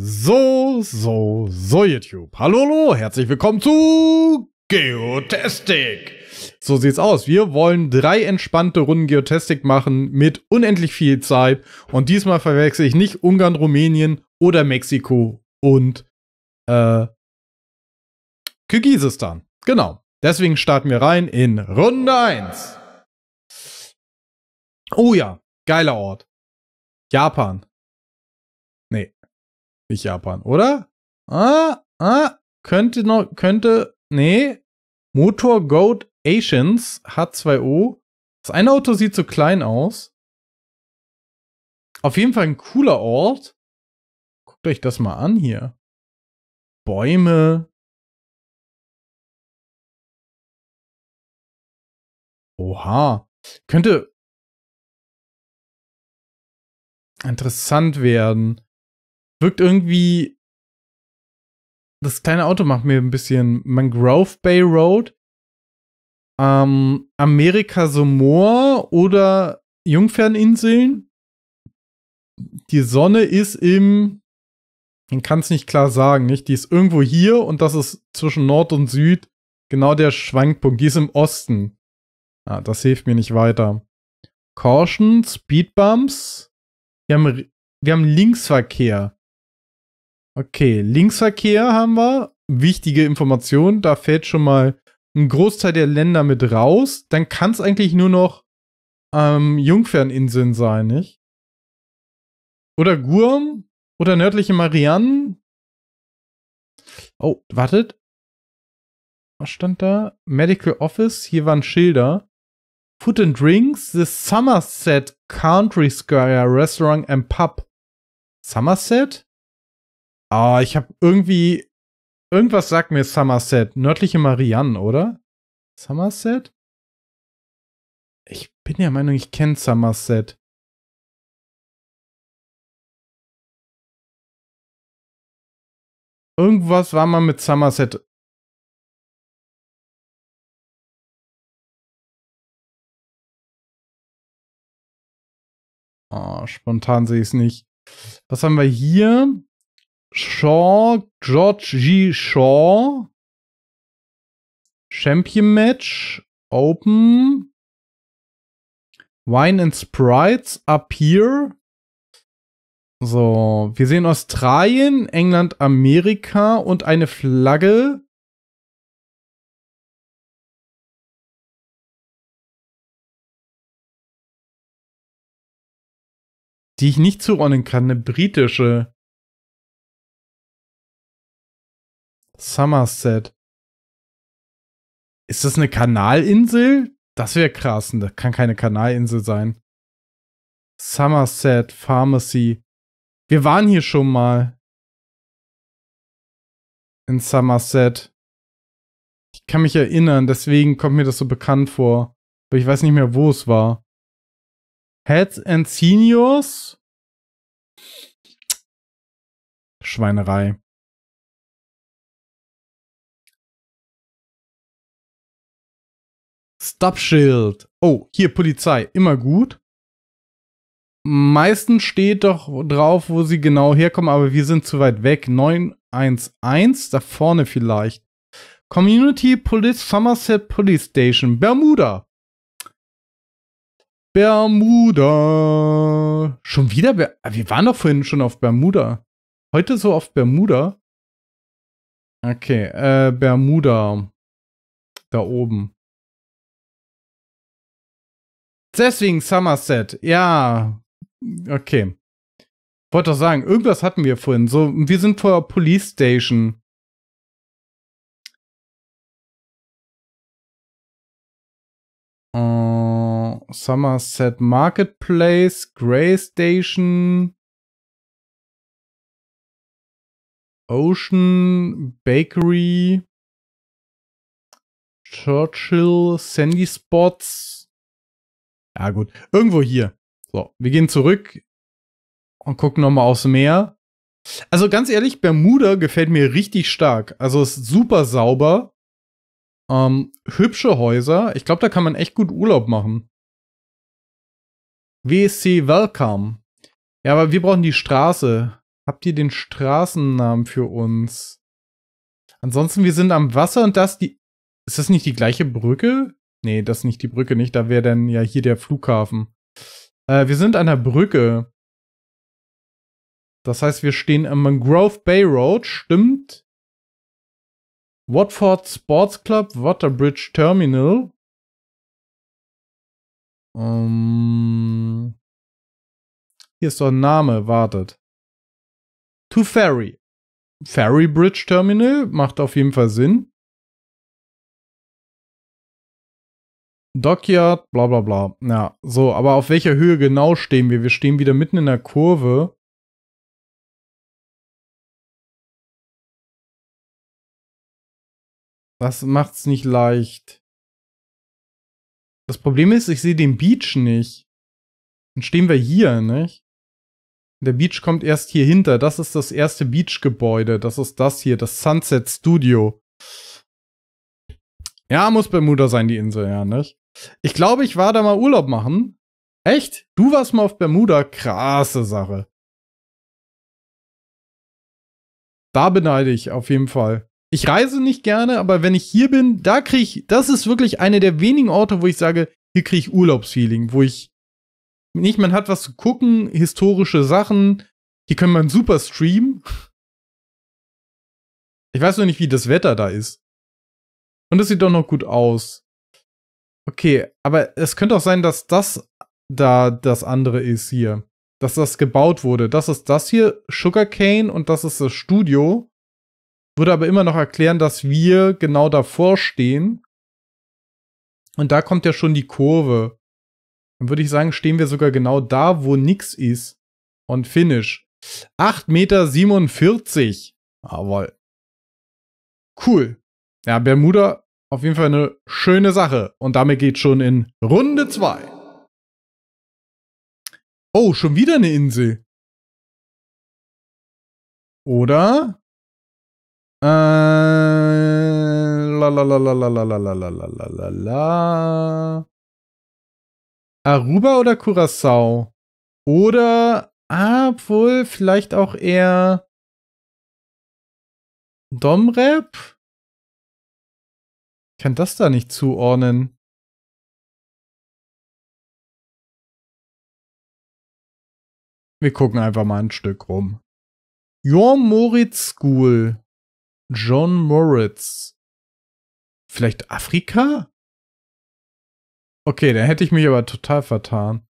So, so, so YouTube. Hallo, hallo, herzlich willkommen zu Geotastic. So sieht's aus. Wir wollen drei entspannte Runden Geotastic machen mit unendlich viel Zeit. Und diesmal verwechsel ich nicht Ungarn, Rumänien oder Mexiko und äh, Kyrgyzstan. Genau. Deswegen starten wir rein in Runde 1. Oh ja, geiler Ort. Japan nicht Japan, oder? Ah, ah, könnte noch, könnte, nee. Motor Goat Asians H2O. Das eine Auto sieht so klein aus. Auf jeden Fall ein cooler Ort. Guckt euch das mal an hier. Bäume. Oha. Könnte interessant werden wirkt irgendwie. Das kleine Auto macht mir ein bisschen Mangrove Bay Road, ähm, Amerika Samoa oder Jungferninseln. Die Sonne ist im. Man kann es nicht klar sagen, nicht? Die ist irgendwo hier und das ist zwischen Nord und Süd genau der Schwankpunkt. Die ist im Osten. Ah, das hilft mir nicht weiter. Caution, Speedbumps. Wir haben, wir haben Linksverkehr. Okay, Linksverkehr haben wir. Wichtige Information, da fällt schon mal ein Großteil der Länder mit raus. Dann kann es eigentlich nur noch ähm, Jungferninseln sein, nicht? Oder Gurm? Oder nördliche Marianen? Oh, wartet. Was stand da? Medical Office, hier waren Schilder. Food and Drinks, the Somerset Country Square Restaurant and Pub. Somerset? Ah, ich habe irgendwie. Irgendwas sagt mir Somerset. Nördliche Marianne, oder? Somerset? Ich bin der Meinung, ich kenne Somerset. Irgendwas war mal mit Somerset. Oh, spontan sehe ich es nicht. Was haben wir hier? Shaw, George G. Shaw, Champion Match, Open, Wine and Sprites, Up Here. So, wir sehen Australien, England, Amerika und eine Flagge. Die ich nicht zuordnen kann, eine britische. Somerset. Ist das eine Kanalinsel? Das wäre krass. Ne? Das kann keine Kanalinsel sein. Somerset Pharmacy. Wir waren hier schon mal. In Somerset. Ich kann mich erinnern, deswegen kommt mir das so bekannt vor. Aber ich weiß nicht mehr, wo es war. Heads and Seniors? Schweinerei. Stoppschild. Oh, hier Polizei, immer gut. Meistens steht doch drauf, wo sie genau herkommen, aber wir sind zu weit weg. 911, da vorne vielleicht. Community Police, Somerset Police Station, Bermuda. Bermuda. Schon wieder? Ber ah, wir waren doch vorhin schon auf Bermuda. Heute so auf Bermuda. Okay, äh, Bermuda. Da oben. Deswegen Somerset. Ja. Okay. Wollte doch sagen, irgendwas hatten wir vorhin. So, wir sind vor Police Station. Uh, Somerset Marketplace, Grey Station, Ocean Bakery, Churchill, Sandy Spots. Ja, gut. Irgendwo hier. So, wir gehen zurück und gucken nochmal aufs Meer. Also ganz ehrlich, Bermuda gefällt mir richtig stark. Also es ist super sauber. Ähm, hübsche Häuser. Ich glaube, da kann man echt gut Urlaub machen. WSC Welcome. Ja, aber wir brauchen die Straße. Habt ihr den Straßennamen für uns? Ansonsten, wir sind am Wasser und das die. Ist das nicht die gleiche Brücke? Nee, das ist nicht die Brücke, nicht. Da wäre dann ja hier der Flughafen. Äh, wir sind an der Brücke. Das heißt, wir stehen am Mangrove Bay Road, stimmt. Watford Sports Club, Waterbridge Terminal. Um, ähm, hier ist doch ein Name, wartet. To Ferry. Ferry Bridge Terminal macht auf jeden Fall Sinn. Dockyard, bla bla bla. Ja, so, aber auf welcher Höhe genau stehen wir? Wir stehen wieder mitten in der Kurve. Das macht's nicht leicht. Das Problem ist, ich sehe den Beach nicht. Dann stehen wir hier, nicht? Der Beach kommt erst hier hinter. Das ist das erste Beach-Gebäude. Das ist das hier, das Sunset Studio. Ja, muss Bermuda sein, die Insel, ja, nicht? Ich glaube, ich war da mal Urlaub machen. Echt? Du warst mal auf Bermuda? Krasse Sache. Da beneide ich auf jeden Fall. Ich reise nicht gerne, aber wenn ich hier bin, da kriege ich, das ist wirklich eine der wenigen Orte, wo ich sage, hier kriege ich Urlaubsfeeling, wo ich nicht, man hat was zu gucken, historische Sachen, hier kann man super streamen. Ich weiß nur nicht, wie das Wetter da ist. Und das sieht doch noch gut aus. Okay, aber es könnte auch sein, dass das da das andere ist hier. Dass das gebaut wurde. Das ist das hier, Sugarcane, und das ist das Studio. Würde aber immer noch erklären, dass wir genau davor stehen. Und da kommt ja schon die Kurve. Dann würde ich sagen, stehen wir sogar genau da, wo nix ist. Und Finish. 8,47 Meter. Jawohl. Cool. Ja, Bermuda auf jeden Fall eine schöne Sache. Und damit geht schon in Runde 2. Oh, schon wieder eine Insel. Oder? Äh, la Aruba oder Curacao Oder, ah, vielleicht auch eher Domrep? Ich kann das da nicht zuordnen. Wir gucken einfach mal ein Stück rum. John Moritz School. John Moritz. Vielleicht Afrika? Okay, da hätte ich mich aber total vertan.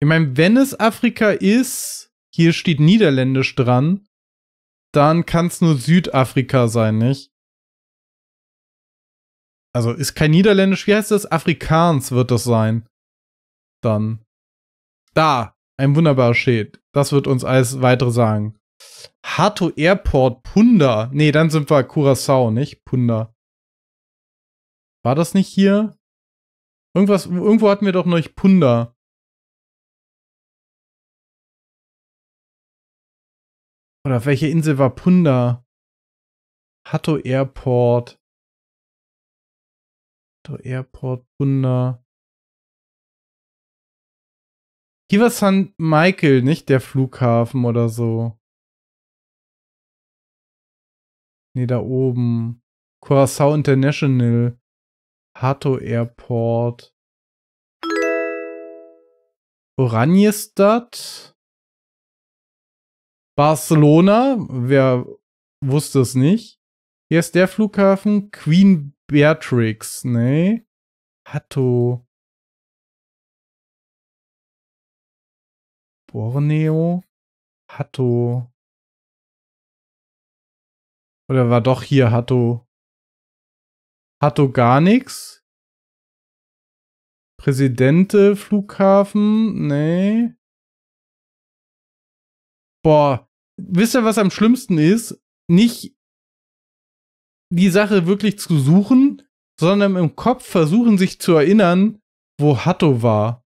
Ich meine, wenn es Afrika ist, hier steht Niederländisch dran, dann kann es nur Südafrika sein, nicht? Also ist kein Niederländisch, wie heißt das? Afrikaans wird das sein. Dann. Da, ein wunderbarer Schild. Das wird uns alles weitere sagen. Hato Airport Punda. Nee, dann sind wir Curacao, nicht? Punda. War das nicht hier? Irgendwas, irgendwo hatten wir doch noch nicht Punda. Oder auf welche Insel war Punda? Hatto Airport. Hatto Airport, Punda. Hier war St. Michael, nicht der Flughafen oder so. Nee, da oben. Curaçao International. Hato Airport. Oranjestad. Barcelona, wer wusste es nicht? Hier ist der Flughafen. Queen Beatrix, nee. Hatto. Borneo? Hatto. Oder war doch hier Hatto? Hatto gar nichts? Präsidente, Flughafen? Nee boah, wisst ihr, was am schlimmsten ist? Nicht die Sache wirklich zu suchen, sondern im Kopf versuchen, sich zu erinnern, wo Hatto war.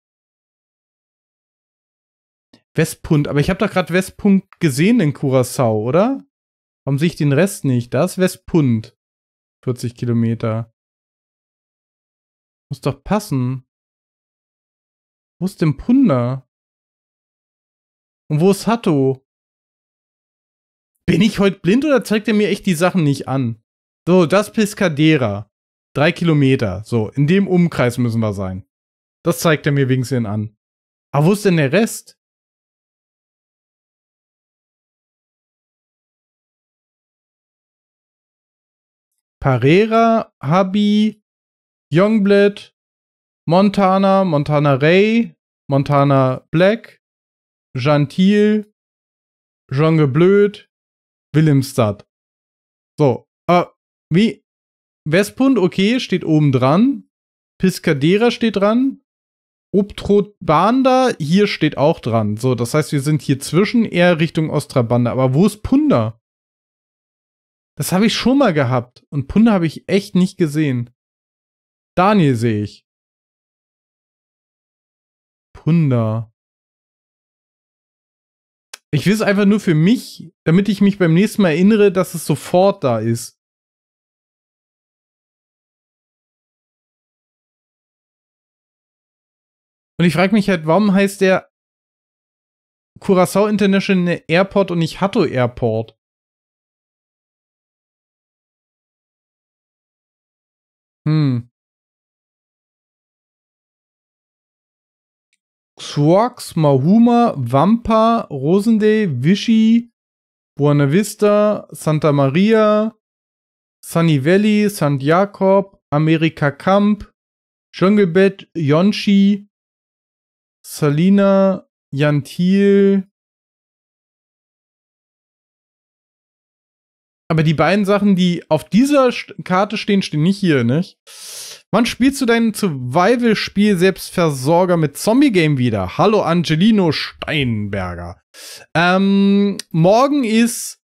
Westpunkt, aber ich habe doch gerade Westpunkt gesehen in Curacao, oder? Warum sehe ich den Rest nicht? Da ist Westpunkt. 40 Kilometer. Muss doch passen. Wo ist denn Punda? Und wo ist Hatto? Bin ich heute blind oder zeigt er mir echt die Sachen nicht an? So, das Piscadera. Drei Kilometer. So, in dem Umkreis müssen wir sein. Das zeigt er mir wenigstens an. Aber wo ist denn der Rest? Parera, Habi, Youngblood, Montana, Montana Ray, Montana Black, Gentil, Jongeblöd, Willemstad. So, äh, wie? Westpund, okay, steht oben dran. Piscadera steht dran. Obtrobanda, hier steht auch dran. So, das heißt, wir sind hier zwischen eher Richtung Ostrabanda. Aber wo ist Punda? Das habe ich schon mal gehabt. Und Punda habe ich echt nicht gesehen. Daniel sehe ich. Punda. Ich will es einfach nur für mich, damit ich mich beim nächsten Mal erinnere, dass es sofort da ist. Und ich frage mich halt, warum heißt der Curacao International Airport und nicht Hato Airport? Hm. Xorx, Mahuma, Wampa, Rosende, Vichy, Buena Vista, Santa Maria, Sunny Valley, St. Jakob, Amerika Camp, Jungle Bed, Yonchi, Salina, Jantil. Aber die beiden Sachen, die auf dieser Karte stehen, stehen nicht hier, nicht? Wann spielst du dein Survival-Spiel Selbstversorger mit Zombie-Game wieder? Hallo Angelino Steinberger. Ähm, morgen ist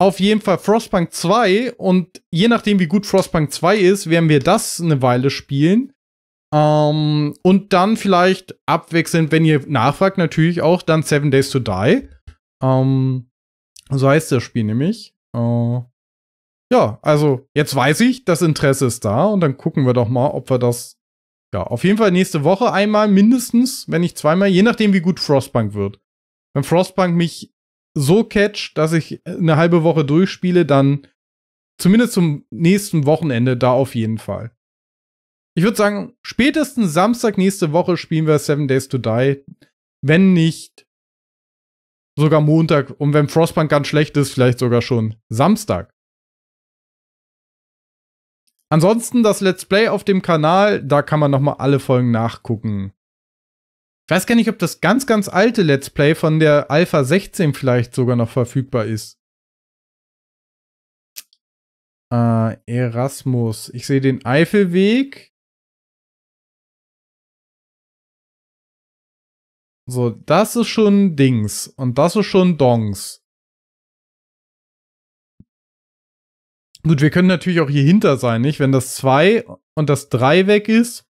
auf jeden Fall Frostpunk 2 und je nachdem, wie gut Frostpunk 2 ist, werden wir das eine Weile spielen. Ähm, und dann vielleicht abwechselnd, wenn ihr nachfragt, natürlich auch dann Seven Days to Die. Ähm, so heißt das Spiel nämlich. Äh, ja, also jetzt weiß ich, das Interesse ist da und dann gucken wir doch mal, ob wir das, ja, auf jeden Fall nächste Woche einmal mindestens, wenn nicht zweimal, je nachdem, wie gut Frostpunk wird. Wenn Frostpunk mich so catcht, dass ich eine halbe Woche durchspiele, dann zumindest zum nächsten Wochenende da auf jeden Fall. Ich würde sagen, spätestens Samstag nächste Woche spielen wir Seven Days to Die. Wenn nicht, sogar Montag. Und wenn Frostpunk ganz schlecht ist, vielleicht sogar schon Samstag. Ansonsten das Let's Play auf dem Kanal, da kann man nochmal alle Folgen nachgucken. Ich weiß gar nicht, ob das ganz, ganz alte Let's Play von der Alpha 16 vielleicht sogar noch verfügbar ist. Äh, Erasmus. Ich sehe den Eifelweg. So, das ist schon Dings und das ist schon Dongs. Gut, wir können natürlich auch hier hinter sein, nicht? Wenn das 2 und das 3 weg ist,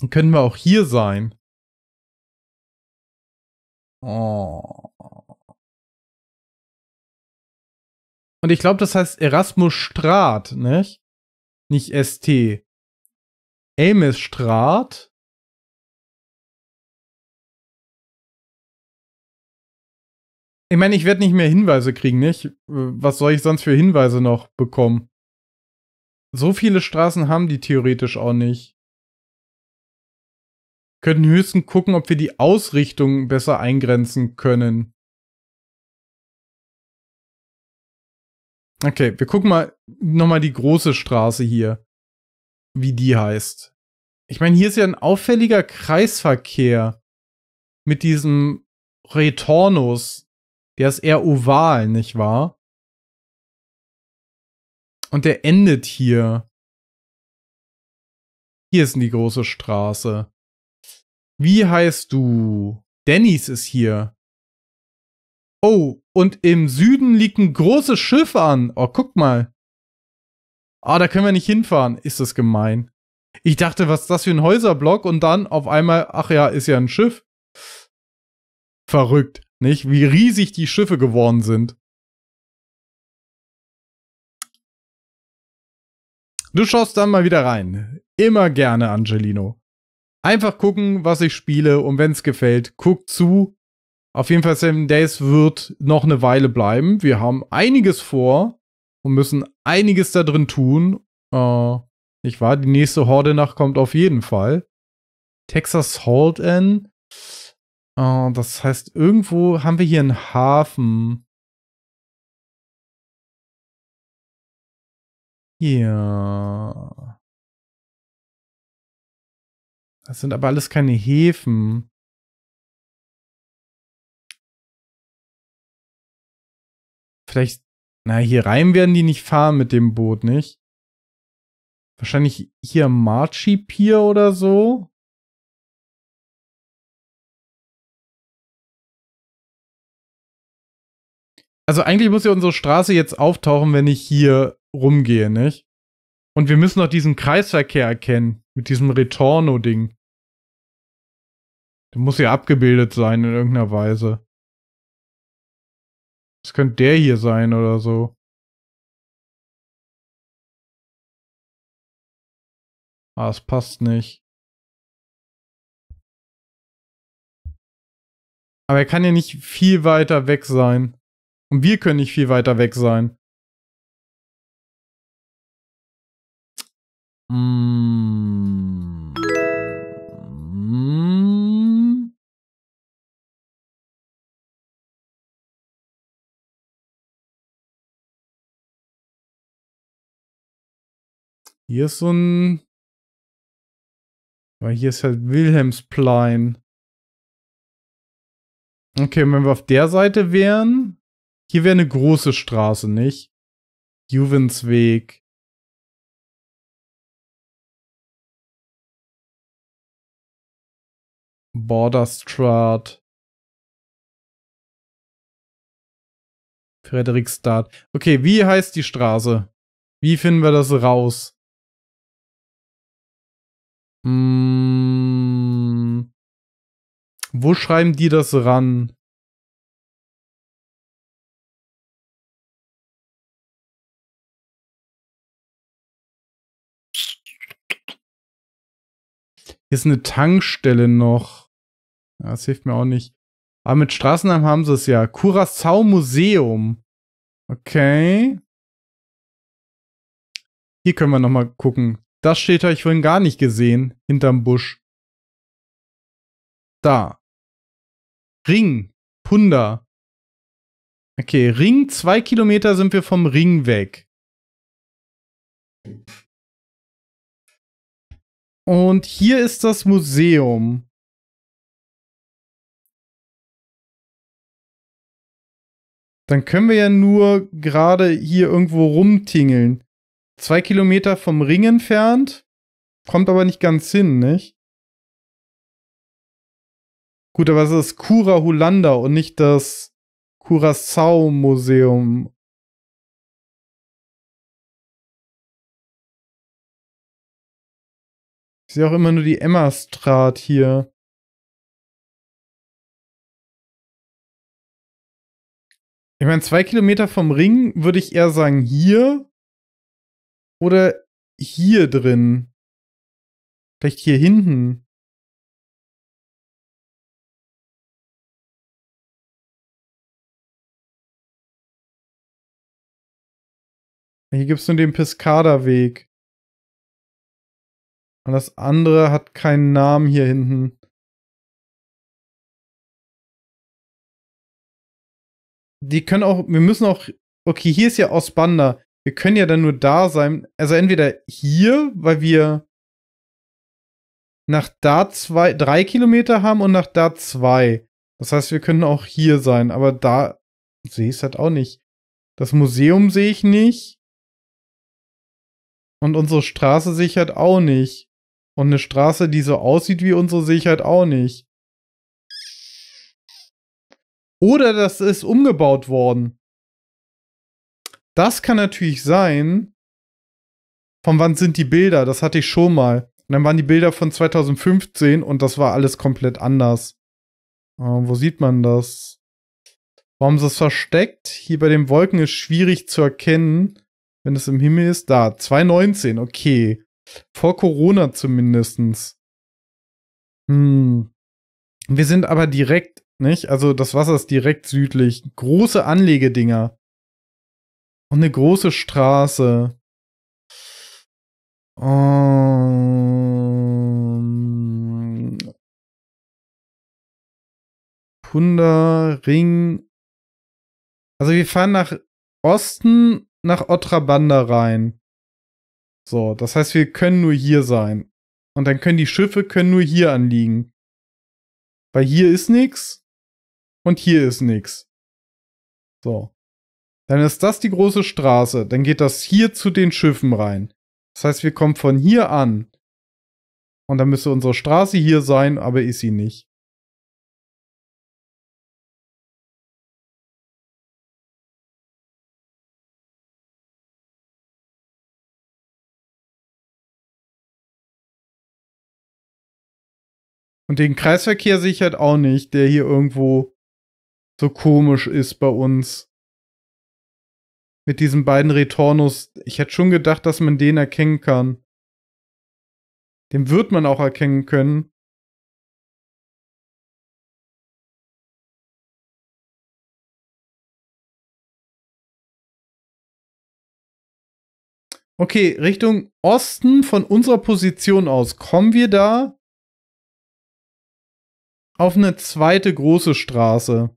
dann können wir auch hier sein. Oh. Und ich glaube, das heißt Erasmus Straat, nicht? Nicht ST. Amos Straat. Ich meine, ich werde nicht mehr Hinweise kriegen, nicht? Äh, was soll ich sonst für Hinweise noch bekommen? So viele Straßen haben die theoretisch auch nicht. Könnten höchstens gucken, ob wir die Ausrichtung besser eingrenzen können. Okay, wir gucken mal nochmal die große Straße hier. Wie die heißt. Ich meine, hier ist ja ein auffälliger Kreisverkehr mit diesem Retornos, der ist eher oval, nicht wahr? Und der endet hier. Hier ist die große Straße. Wie heißt du? Dennis ist hier. Oh, und im Süden liegt ein großes Schiff an. Oh, guck mal. Ah, da können wir nicht hinfahren. Ist das gemein. Ich dachte, was ist das für ein Häuserblock? Und dann auf einmal, ach ja, ist ja ein Schiff. Verrückt. Nicht? Wie riesig die Schiffe geworden sind. Du schaust dann mal wieder rein. Immer gerne, Angelino. Einfach gucken, was ich spiele und wenn es gefällt, guck zu. Auf jeden Fall, Seven Days wird noch eine Weile bleiben. Wir haben einiges vor und müssen einiges da drin tun. Äh, nicht wahr? Die nächste Horde nacht kommt auf jeden Fall. Texas Hold N. Oh, das heißt, irgendwo haben wir hier einen Hafen. Ja. Das sind aber alles keine Häfen. Vielleicht, na, hier rein werden die nicht fahren mit dem Boot, nicht? Wahrscheinlich hier Marchi Pier oder so. Also eigentlich muss ja unsere Straße jetzt auftauchen, wenn ich hier rumgehe, nicht? Und wir müssen noch diesen Kreisverkehr erkennen, mit diesem Retorno-Ding. Der muss ja abgebildet sein in irgendeiner Weise. Das könnte der hier sein oder so. Ah, es passt nicht. Aber er kann ja nicht viel weiter weg sein. Und wir können nicht viel weiter weg sein. Mm. Hier ist so ein... Weil hier ist halt Wilhelmsplein. Okay, wenn wir auf der Seite wären, hier wäre eine große Straße, nicht? Juvensweg. Borderstraat. Frederikstadt. Okay, wie heißt die Straße? Wie finden wir das raus? Hm. Wo schreiben die das ran? Hier ist eine Tankstelle noch. Ja, das hilft mir auch nicht. Aber ah, mit Straßennamen haben sie es ja. Curacao Museum. Okay. Hier können wir nochmal gucken. Das steht da, ich vorhin gar nicht gesehen. Hinterm Busch. Da. Ring. Punda. Okay, Ring. Zwei Kilometer sind wir vom Ring weg. Und hier ist das Museum. Dann können wir ja nur gerade hier irgendwo rumtingeln. Zwei Kilometer vom Ring entfernt. Kommt aber nicht ganz hin, nicht? Gut, aber es ist Kura Hulanda und nicht das Curaçao Museum Ich sehe auch immer nur die Emma Strat hier. Ich meine, zwei Kilometer vom Ring würde ich eher sagen hier oder hier drin. Vielleicht hier hinten. Hier gibt es nur den Piscada-Weg. Und das andere hat keinen Namen hier hinten. Die können auch, wir müssen auch, okay, hier ist ja Osbanda. Wir können ja dann nur da sein. Also entweder hier, weil wir nach da zwei, drei Kilometer haben und nach da zwei. Das heißt, wir können auch hier sein, aber da sehe ich es halt auch nicht. Das Museum sehe ich nicht. Und unsere Straße sehe ich halt auch nicht. Und eine Straße, die so aussieht wie unsere, sehe ich halt auch nicht. Oder das ist umgebaut worden. Das kann natürlich sein. Von wann sind die Bilder? Das hatte ich schon mal. Und dann waren die Bilder von 2015 und das war alles komplett anders. Äh, wo sieht man das? Warum ist es versteckt? Hier bei den Wolken ist schwierig zu erkennen, wenn es im Himmel ist. Da, 2019, okay. Vor Corona zumindest. Hm. Wir sind aber direkt, nicht? Also das Wasser ist direkt südlich. Große Anlegedinger. Und eine große Straße. Um, ähm. Punda, Ring. Also wir fahren nach Osten nach Ottrabanda rein. So, das heißt, wir können nur hier sein. Und dann können die Schiffe können nur hier anliegen. Weil hier ist nix und hier ist nix. So. Dann ist das die große Straße. Dann geht das hier zu den Schiffen rein. Das heißt, wir kommen von hier an. Und dann müsste unsere Straße hier sein, aber ist sie nicht. Und den Kreisverkehr sehe ich halt auch nicht, der hier irgendwo so komisch ist bei uns. Mit diesen beiden Retornos. Ich hätte schon gedacht, dass man den erkennen kann. Den wird man auch erkennen können. Okay, Richtung Osten von unserer Position aus. Kommen wir da auf eine zweite große Straße.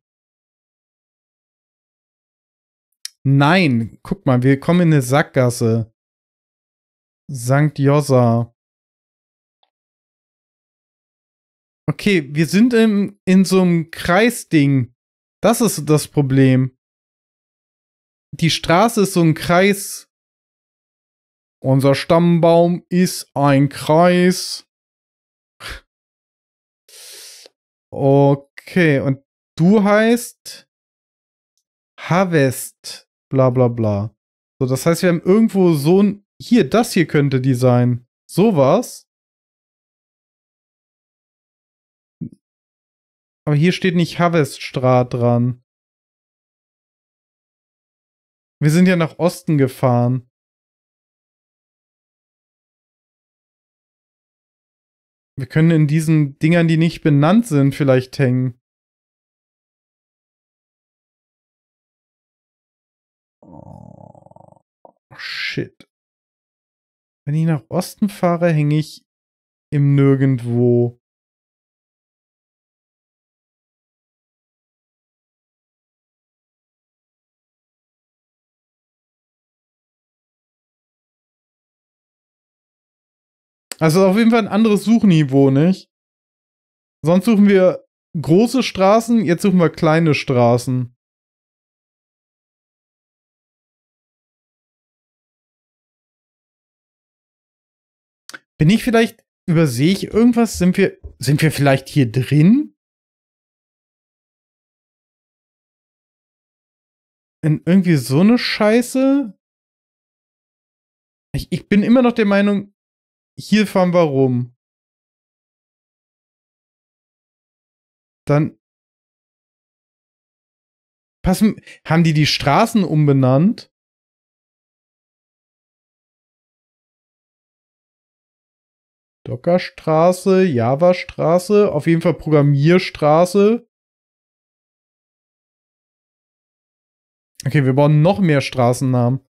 Nein, guck mal, wir kommen in eine Sackgasse. Sankt Jossa. Okay, wir sind im, in so einem Kreisding. Das ist das Problem. Die Straße ist so ein Kreis. Unser Stammbaum ist ein Kreis. Okay, und du heißt Harvest, bla bla bla. So, das heißt, wir haben irgendwo so ein. Hier, das hier könnte die sein. Sowas. Aber hier steht nicht Harveststraat dran. Wir sind ja nach Osten gefahren. Wir können in diesen Dingern, die nicht benannt sind, vielleicht hängen. Oh, shit. Wenn ich nach Osten fahre, hänge ich im Nirgendwo. Also auf jeden Fall ein anderes Suchniveau, nicht? Sonst suchen wir große Straßen, jetzt suchen wir kleine Straßen. Bin ich vielleicht, übersehe ich irgendwas? Sind wir, sind wir vielleicht hier drin? In irgendwie so eine Scheiße? Ich, ich bin immer noch der Meinung, hier fahren wir rum. Dann passen, haben die die Straßen umbenannt? Dockerstraße, Java-Straße, auf jeden Fall Programmierstraße. Okay, wir brauchen noch mehr Straßennamen.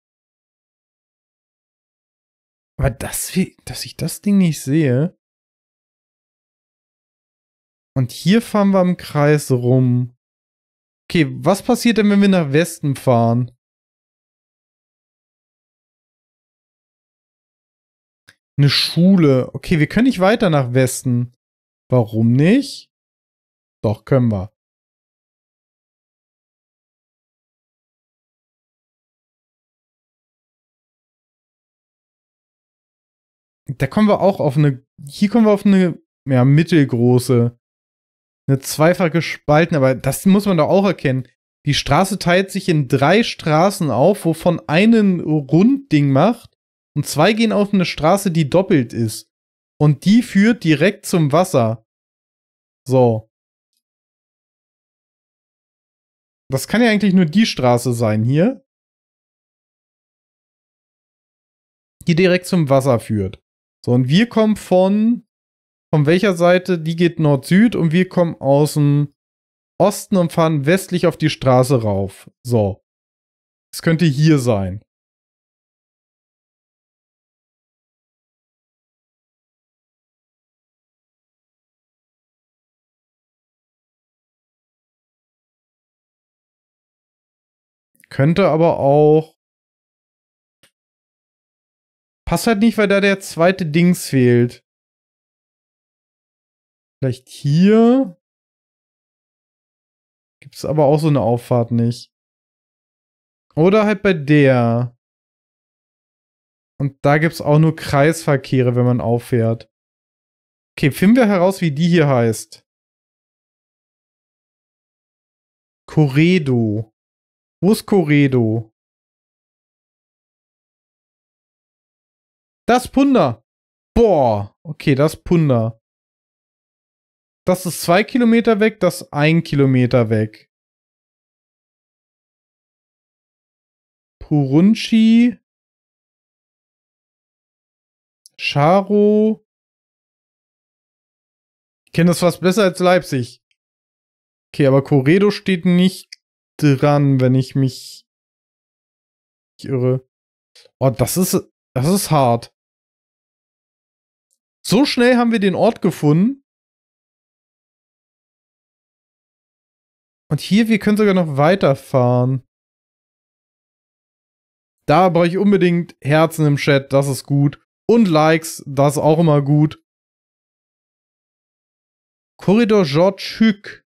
Aber das, wir, dass ich das Ding nicht sehe. Und hier fahren wir im Kreis rum. Okay, was passiert denn, wenn wir nach Westen fahren? Eine Schule. Okay, wir können nicht weiter nach Westen. Warum nicht? Doch, können wir. da kommen wir auch auf eine, hier kommen wir auf eine, ja, mittelgroße, eine zweifach gespalten, aber das muss man doch auch erkennen. Die Straße teilt sich in drei Straßen auf, wovon einen Rundding macht und zwei gehen auf eine Straße, die doppelt ist. Und die führt direkt zum Wasser. So. Das kann ja eigentlich nur die Straße sein hier. Die direkt zum Wasser führt. So, und wir kommen von, von welcher Seite? Die geht Nord-Süd und wir kommen aus dem Osten und fahren westlich auf die Straße rauf. So. Es könnte hier sein. Könnte aber auch Passt halt nicht, weil da der zweite Dings fehlt. Vielleicht hier. Gibt es aber auch so eine Auffahrt nicht. Oder halt bei der. Und da gibt es auch nur Kreisverkehre, wenn man auffährt. Okay, finden wir heraus, wie die hier heißt. Corredo. Wo ist Corredo? Das Punda. Boah. Okay, das Punda. Das ist zwei Kilometer weg, das ist ein Kilometer weg. Purunchi. Charo. Ich kenne das fast besser als Leipzig. Okay, aber Coredo steht nicht dran, wenn ich mich irre. Oh, das ist, das ist hart. So schnell haben wir den Ort gefunden. Und hier, wir können sogar noch weiterfahren. Da brauche ich unbedingt Herzen im Chat, das ist gut. Und Likes, das ist auch immer gut. Korridor George Hück.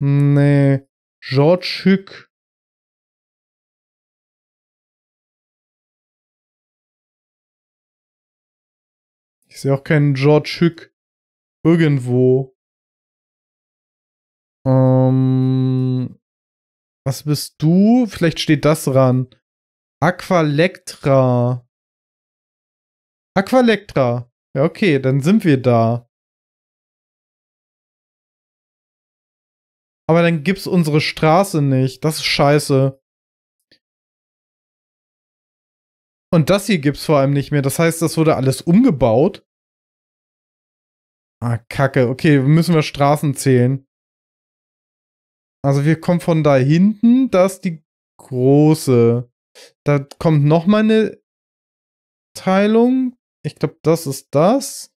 Nee, George Hück. Ich sehe auch keinen George Hück irgendwo. Ähm, was bist du? Vielleicht steht das ran. Aqualectra. Aqualectra. Ja, okay, dann sind wir da. Aber dann gibt's unsere Straße nicht. Das ist scheiße. Und das hier gibt's vor allem nicht mehr. Das heißt, das wurde alles umgebaut. Ah, Kacke. Okay, müssen wir Straßen zählen. Also wir kommen von da hinten, Das ist die große. Da kommt noch mal eine Teilung. Ich glaube, das ist das.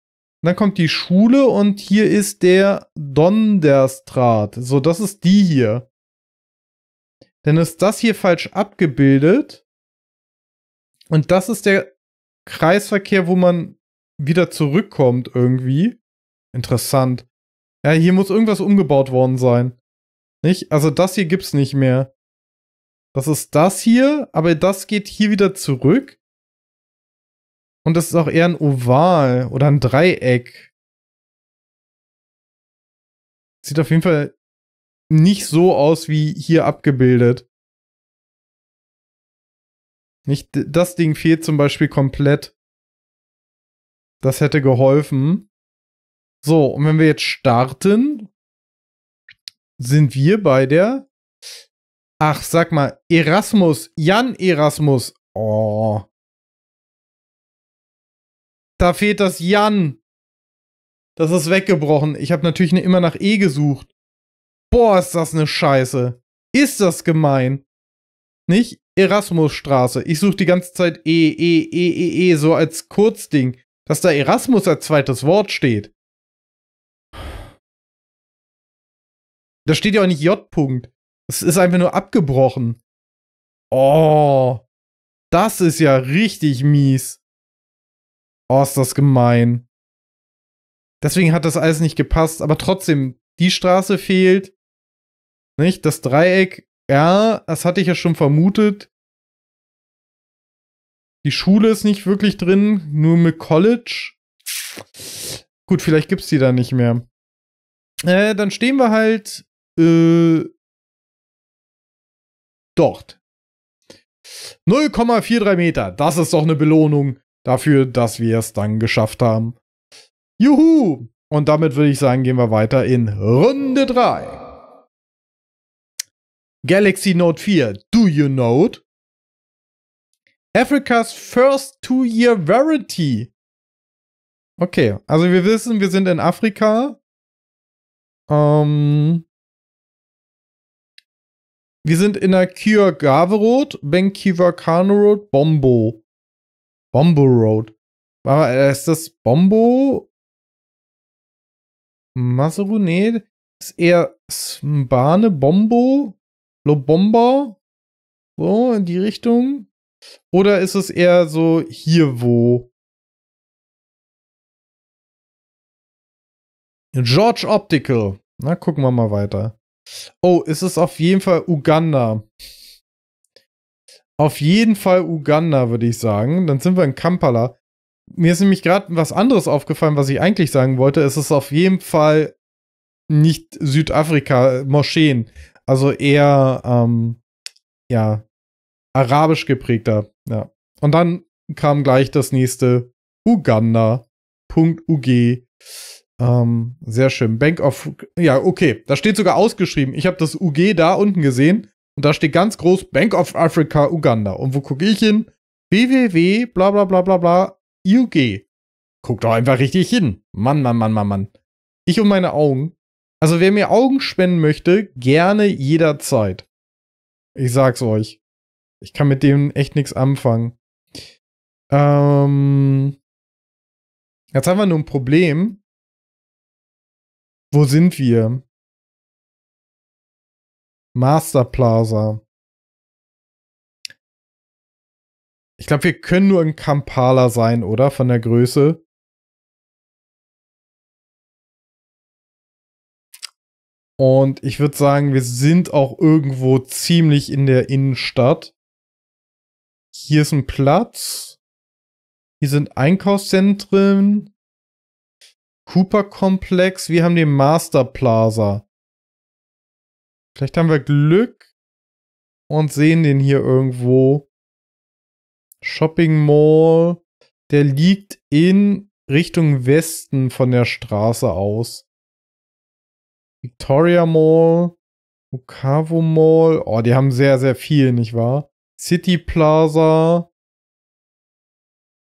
dann kommt die Schule und hier ist der Donnerstraat. So, das ist die hier. Dann ist das hier falsch abgebildet. Und das ist der Kreisverkehr, wo man wieder zurückkommt irgendwie. Interessant. Ja, hier muss irgendwas umgebaut worden sein. Nicht? Also das hier gibt's nicht mehr. Das ist das hier, aber das geht hier wieder zurück. Und das ist auch eher ein Oval oder ein Dreieck. Sieht auf jeden Fall nicht so aus wie hier abgebildet. Nicht, das Ding fehlt zum Beispiel komplett. Das hätte geholfen. So, und wenn wir jetzt starten, sind wir bei der. Ach, sag mal, Erasmus, Jan Erasmus. Oh. Da fehlt das Jan. Das ist weggebrochen. Ich habe natürlich immer nach E gesucht. Boah, ist das eine Scheiße. Ist das gemein. Nicht? Erasmusstraße. Ich suche die ganze Zeit E, E, E, E, E, so als Kurzding, dass da Erasmus als zweites Wort steht. Da steht ja auch nicht J-Punkt. Es ist einfach nur abgebrochen. Oh, das ist ja richtig mies. Oh, ist das gemein. Deswegen hat das alles nicht gepasst, aber trotzdem, die Straße fehlt. Nicht? Das Dreieck ja, das hatte ich ja schon vermutet. Die Schule ist nicht wirklich drin, nur mit College. Gut, vielleicht gibt es die da nicht mehr. Äh, dann stehen wir halt äh, dort. 0,43 Meter. Das ist doch eine Belohnung dafür, dass wir es dann geschafft haben. Juhu! Und damit würde ich sagen, gehen wir weiter in Runde 3. Galaxy Note 4, do you know it? Africa's first two-year warranty. Okay, also wir wissen, wir sind in Afrika. Ähm, wir sind in der Kiwagave Road, Benkiwakano Road, Bombo. Bombo Road. ist das Bombo? Maseru? Nee, ist eher Smbane, Bombo? Lobomba? So, in die Richtung? Oder ist es eher so hier wo? George Optical. Na, gucken wir mal weiter. Oh, es ist auf jeden Fall Uganda. Auf jeden Fall Uganda, würde ich sagen. Dann sind wir in Kampala. Mir ist nämlich gerade was anderes aufgefallen, was ich eigentlich sagen wollte. Es ist auf jeden Fall nicht Südafrika, Moscheen, also eher, ähm, ja, arabisch geprägter, ja. Und dann kam gleich das nächste Uganda.ug. Ähm, sehr schön. Bank of. Ja, okay. Da steht sogar ausgeschrieben. Ich habe das UG da unten gesehen. Und da steht ganz groß Bank of Africa Uganda. Und wo gucke ich hin? www bla bla bla bla bla UG. Guck doch einfach richtig hin. Mann, Mann, Mann, Mann, Mann. Ich und meine Augen also wer mir Augen spenden möchte, gerne jederzeit. Ich sag's euch. Ich kann mit dem echt nichts anfangen. Ähm, jetzt haben wir nur ein Problem. Wo sind wir? Master Plaza. Ich glaube, wir können nur in Kampala sein, oder? Von der Größe. Und ich würde sagen, wir sind auch irgendwo ziemlich in der Innenstadt. Hier ist ein Platz. Hier sind Einkaufszentren. Cooper-Komplex. Wir haben den Master Plaza. Vielleicht haben wir Glück und sehen den hier irgendwo. Shopping Mall. Der liegt in Richtung Westen von der Straße aus. Victoria Mall, Bukavu Mall. Oh, die haben sehr, sehr viel, nicht wahr? City Plaza,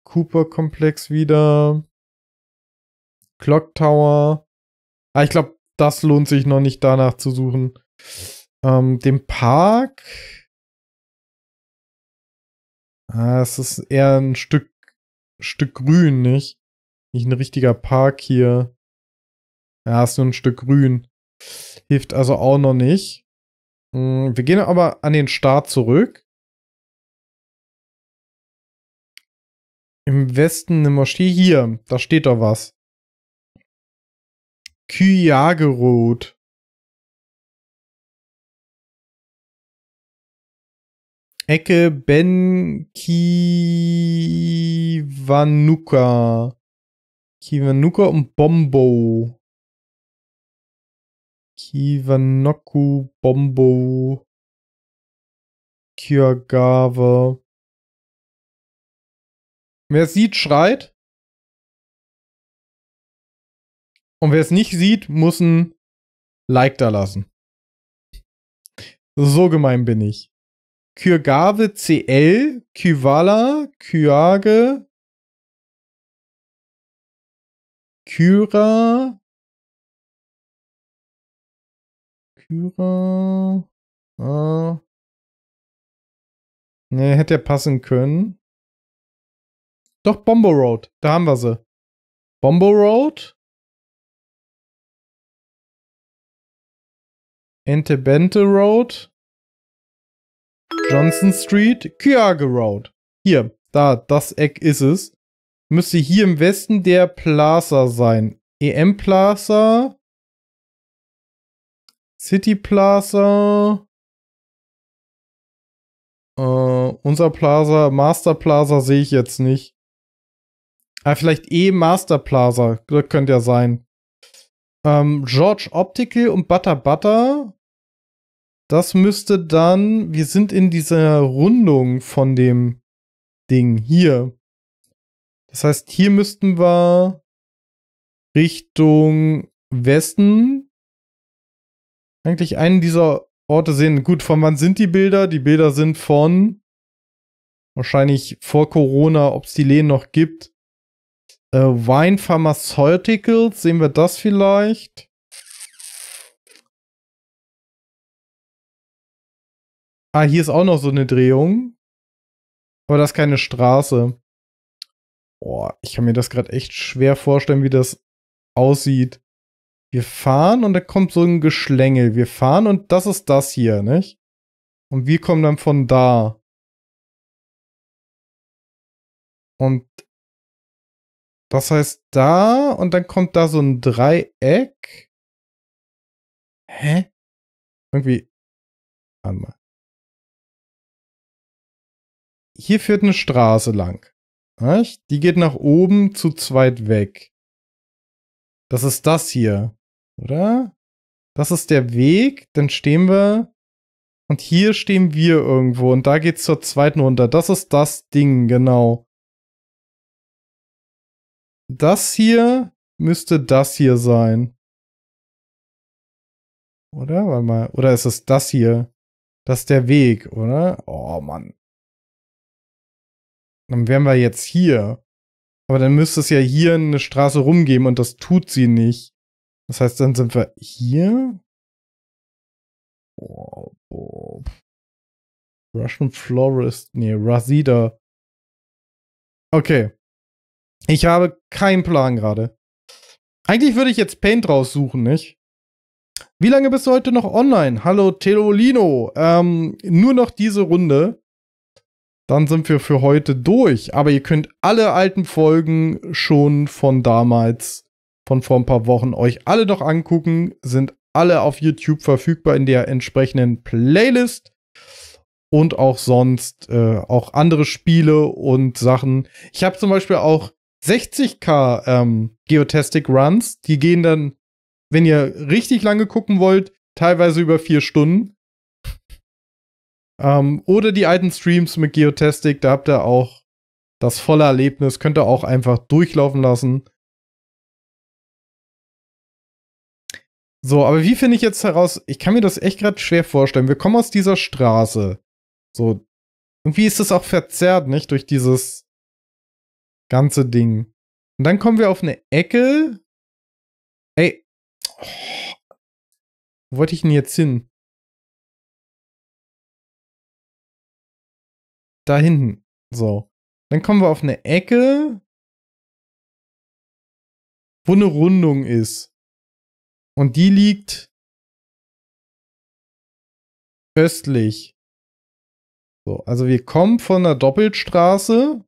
Cooper Komplex wieder, Clock Tower. Ah, ich glaube, das lohnt sich noch nicht danach zu suchen. Ähm, den Park. Ah, es ist eher ein Stück, Stück Grün, nicht? Nicht ein richtiger Park hier. Ja, ist nur ein Stück Grün. Hilft also auch noch nicht. Hm, wir gehen aber an den Start zurück. Im Westen eine Moschee. Hier, da steht doch was. Kyagerot. Ecke Ben Kiwanuka. Kiwanuka und Bombo. Kiwanoku, Bombo, Kyagawa. Wer es sieht, schreit. Und wer es nicht sieht, muss ein Like da lassen. So gemein bin ich. Kyrgave CL, Kyvala, Kyage, Kyra, Valkyra. Ah. Äh. Nee, hätte ja passen können. Doch, Bombo Road. Da haben wir sie. Bombo Road. Entebente Road. Johnson Street. Kyage Road. Hier, da, das Eck ist es. Müsste hier im Westen der Plaza sein. EM Plaza. City Plaza. Äh, unser Plaza, Master Plaza sehe ich jetzt nicht. Ah, vielleicht eh Master Plaza. Das könnte ja sein. Ähm, George Optical und Butter Butter. Das müsste dann. Wir sind in dieser Rundung von dem Ding hier. Das heißt, hier müssten wir Richtung Westen eigentlich einen dieser Orte sehen. Gut, von wann sind die Bilder? Die Bilder sind von wahrscheinlich vor Corona, ob es die Lehen noch gibt. Äh, Wine Pharmaceuticals, sehen wir das vielleicht? Ah, hier ist auch noch so eine Drehung. Aber das ist keine Straße. Boah, ich kann mir das gerade echt schwer vorstellen, wie das aussieht wir fahren und da kommt so ein Geschlängel. Wir fahren und das ist das hier, nicht? Und wir kommen dann von da. Und das heißt da und dann kommt da so ein Dreieck. Hä? Irgendwie. Warte mal. Hier führt eine Straße lang. Nicht? Die geht nach oben zu zweit weg. Das ist das hier. Oder? Das ist der Weg, dann stehen wir und hier stehen wir irgendwo und da geht's zur zweiten runter. Das ist das Ding, genau. Das hier müsste das hier sein. Oder? Warte mal. Oder ist es das hier? Das ist der Weg, oder? Oh Mann. Dann wären wir jetzt hier. Aber dann müsste es ja hier eine Straße rumgeben und das tut sie nicht. Das heißt, dann sind wir hier. Oh, oh. Russian Florist. Nee, Rasida. Okay. Ich habe keinen Plan gerade. Eigentlich würde ich jetzt Paint raussuchen, nicht? Wie lange bist du heute noch online? Hallo Telolino. Ähm, nur noch diese Runde. Dann sind wir für heute durch. Aber ihr könnt alle alten Folgen schon von damals von vor ein paar Wochen euch alle noch angucken. Sind alle auf YouTube verfügbar in der entsprechenden Playlist. Und auch sonst äh, auch andere Spiele und Sachen. Ich habe zum Beispiel auch 60k ähm, Geotastic Runs. Die gehen dann, wenn ihr richtig lange gucken wollt, teilweise über vier Stunden. Ähm, oder die alten Streams mit Geotastic, da habt ihr auch das volle Erlebnis, könnt ihr auch einfach durchlaufen lassen So, aber wie finde ich jetzt heraus? Ich kann mir das echt gerade schwer vorstellen. Wir kommen aus dieser Straße. So, irgendwie ist das auch verzerrt, nicht? Durch dieses ganze Ding. Und dann kommen wir auf eine Ecke. Ey. Oh. Wo wollte ich denn jetzt hin? Da hinten. So. Dann kommen wir auf eine Ecke, wo eine Rundung ist. Und die liegt östlich. So, also wir kommen von der Doppelstraße.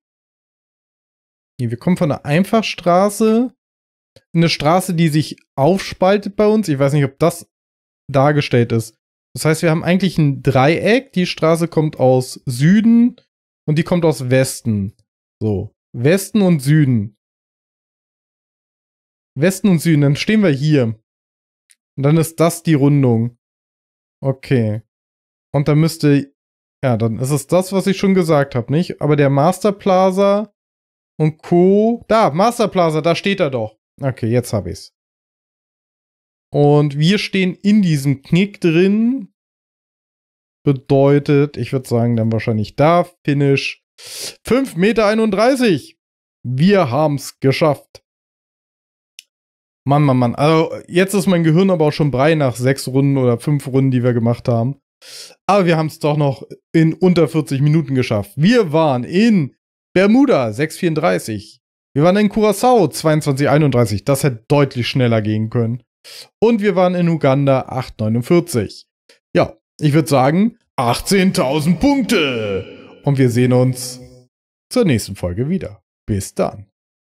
Nee, wir kommen von der Einfachstraße. Eine Straße, die sich aufspaltet bei uns. Ich weiß nicht, ob das dargestellt ist. Das heißt, wir haben eigentlich ein Dreieck. Die Straße kommt aus Süden und die kommt aus Westen. So, Westen und Süden. Westen und Süden, dann stehen wir hier. Und dann ist das die Rundung. Okay. Und dann müsste, ja, dann ist es das, was ich schon gesagt habe, nicht? Aber der Master Plaza und Co. Da, Master Plaza, da steht er doch. Okay, jetzt habe ich's. Und wir stehen in diesem Knick drin. Bedeutet, ich würde sagen, dann wahrscheinlich da, Finish. 5,31 Meter. Wir haben's geschafft. Mann, Mann, Mann. Also jetzt ist mein Gehirn aber auch schon brei nach sechs Runden oder fünf Runden, die wir gemacht haben. Aber wir haben es doch noch in unter 40 Minuten geschafft. Wir waren in Bermuda 634. Wir waren in Curaçao 2231. Das hätte deutlich schneller gehen können. Und wir waren in Uganda 849. Ja, ich würde sagen 18.000 Punkte. Und wir sehen uns zur nächsten Folge wieder. Bis dann.